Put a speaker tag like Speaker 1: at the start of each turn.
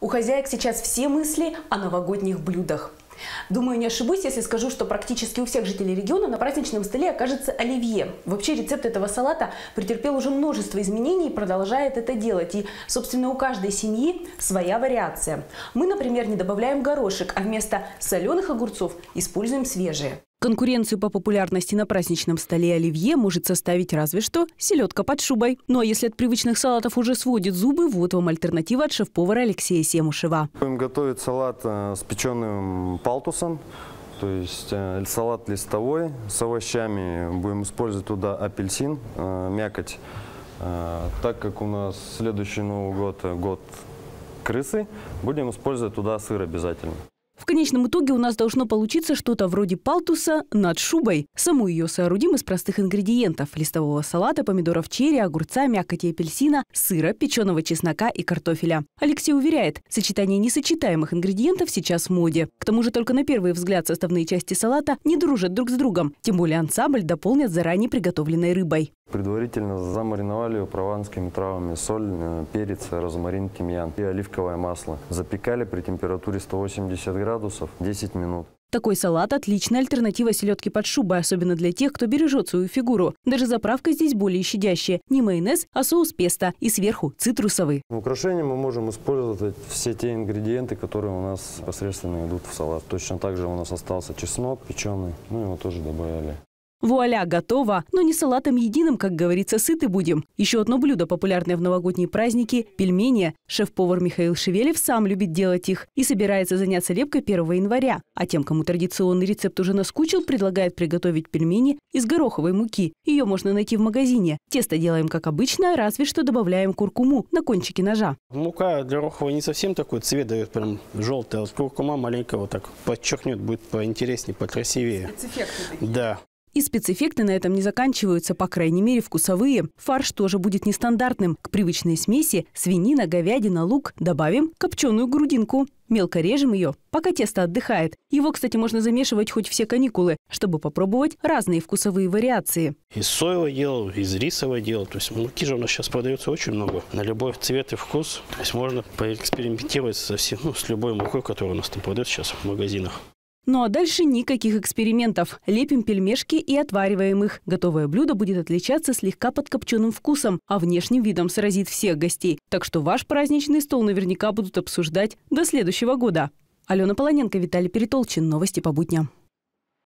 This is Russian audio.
Speaker 1: У хозяек сейчас все мысли о новогодних блюдах. Думаю, не ошибусь, если скажу, что практически у всех жителей региона на праздничном столе окажется оливье. Вообще рецепт этого салата претерпел уже множество изменений и продолжает это делать. И, собственно, у каждой семьи своя вариация. Мы, например, не добавляем горошек, а вместо соленых огурцов используем свежие. Конкуренцию по популярности на праздничном столе оливье может составить разве что селедка под шубой. Ну а если от привычных салатов уже сводит зубы, вот вам альтернатива от шеф-повара Алексея Семушева.
Speaker 2: Будем готовить салат э, с печеным палтусом. То есть э, салат листовой с овощами. Будем использовать туда апельсин, э, мякоть. Так как у нас следующий Новый год, год крысы, будем использовать туда сыр обязательно.
Speaker 1: В конечном итоге у нас должно получиться что-то вроде палтуса над шубой. Саму ее соорудим из простых ингредиентов – листового салата, помидоров черри, огурца, мякоти апельсина, сыра, печеного чеснока и картофеля. Алексей уверяет, сочетание несочетаемых ингредиентов сейчас в моде. К тому же только на первый взгляд составные части салата не дружат друг с другом, тем более ансамбль дополнят заранее приготовленной рыбой.
Speaker 2: Предварительно замариновали ее прованскими травами. Соль, э, перец, розмарин, тимьян и оливковое масло. Запекали при температуре 180 градусов 10 минут.
Speaker 1: Такой салат – отличная альтернатива селедке под шубой, особенно для тех, кто бережет свою фигуру. Даже заправка здесь более щадящая. Не майонез, а соус песто. И сверху – цитрусовый.
Speaker 2: В мы можем использовать все те ингредиенты, которые у нас непосредственно идут в салат. Точно так же у нас остался чеснок печеный. мы ну, его тоже добавили.
Speaker 1: Вуаля, готово! Но не салатом единым, как говорится, сыты будем. Еще одно блюдо, популярное в новогодние праздники – пельмени. Шеф-повар Михаил Шевелев сам любит делать их и собирается заняться лепкой 1 января. А тем, кому традиционный рецепт уже наскучил, предлагает приготовить пельмени из гороховой муки. Ее можно найти в магазине. Тесто делаем, как обычно, разве что добавляем куркуму на кончике ножа.
Speaker 2: Мука гороховая не совсем такой цвет дает, прям желтая. Вот куркума маленько вот так подчеркнет, будет поинтереснее, покрасивее. Да.
Speaker 1: И спецэффекты на этом не заканчиваются, по крайней мере, вкусовые. Фарш тоже будет нестандартным. К привычной смеси свинина, говядина, лук добавим копченую грудинку. Мелко режем ее, пока тесто отдыхает. Его, кстати, можно замешивать хоть все каникулы, чтобы попробовать разные вкусовые вариации.
Speaker 2: Из соевого делал, из рисового делал. То есть муки же у нас сейчас продается очень много. На любой цвет и вкус. То есть можно поэкспериментировать со всем, ну, с любой мукой, которая у нас там продается сейчас в магазинах.
Speaker 1: Ну а дальше никаких экспериментов. Лепим пельмешки и отвариваем их. Готовое блюдо будет отличаться слегка подкопченным вкусом, а внешним видом сразит всех гостей. Так что ваш праздничный стол наверняка будут обсуждать до следующего года. Алена Полоненко, Виталий Перетолчин. Новости по будням.